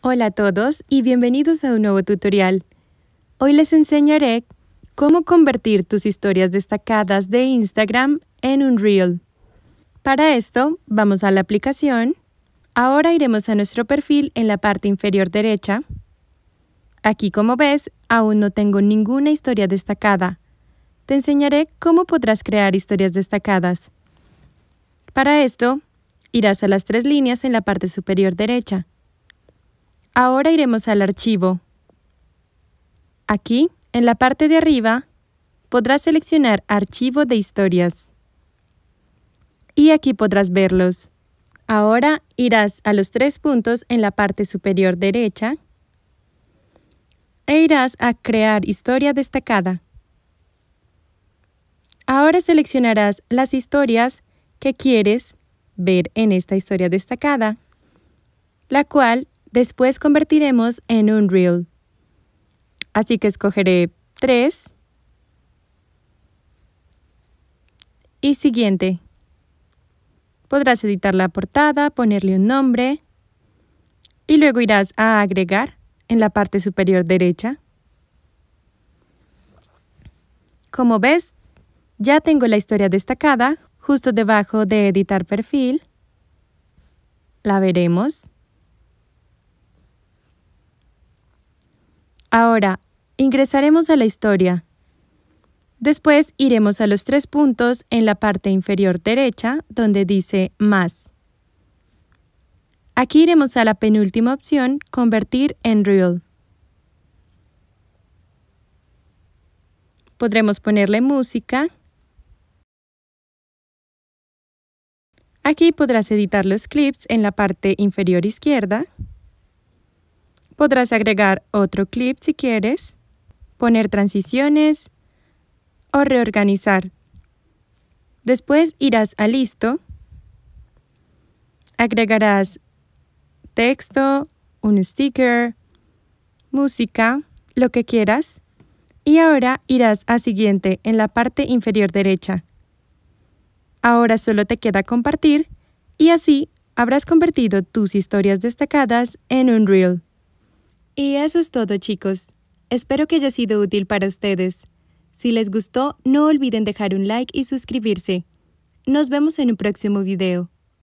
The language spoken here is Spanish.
Hola a todos y bienvenidos a un nuevo tutorial. Hoy les enseñaré cómo convertir tus historias destacadas de Instagram en un Reel. Para esto, vamos a la aplicación. Ahora iremos a nuestro perfil en la parte inferior derecha. Aquí como ves, aún no tengo ninguna historia destacada. Te enseñaré cómo podrás crear historias destacadas. Para esto, irás a las tres líneas en la parte superior derecha. Ahora iremos al archivo. Aquí, en la parte de arriba, podrás seleccionar Archivo de historias. Y aquí podrás verlos. Ahora irás a los tres puntos en la parte superior derecha e irás a Crear historia destacada. Ahora seleccionarás las historias que quieres ver en esta historia destacada, la cual Después convertiremos en un reel. Así que escogeré 3 y siguiente. Podrás editar la portada, ponerle un nombre y luego irás a agregar en la parte superior derecha. Como ves, ya tengo la historia destacada justo debajo de editar perfil. La veremos. Ahora, ingresaremos a la historia. Después iremos a los tres puntos en la parte inferior derecha donde dice más. Aquí iremos a la penúltima opción, convertir en real. Podremos ponerle música. Aquí podrás editar los clips en la parte inferior izquierda. Podrás agregar otro clip si quieres, poner transiciones o reorganizar. Después irás a Listo, agregarás texto, un sticker, música, lo que quieras. Y ahora irás a Siguiente en la parte inferior derecha. Ahora solo te queda compartir y así habrás convertido tus historias destacadas en un reel. Y eso es todo, chicos. Espero que haya sido útil para ustedes. Si les gustó, no olviden dejar un like y suscribirse. Nos vemos en un próximo video.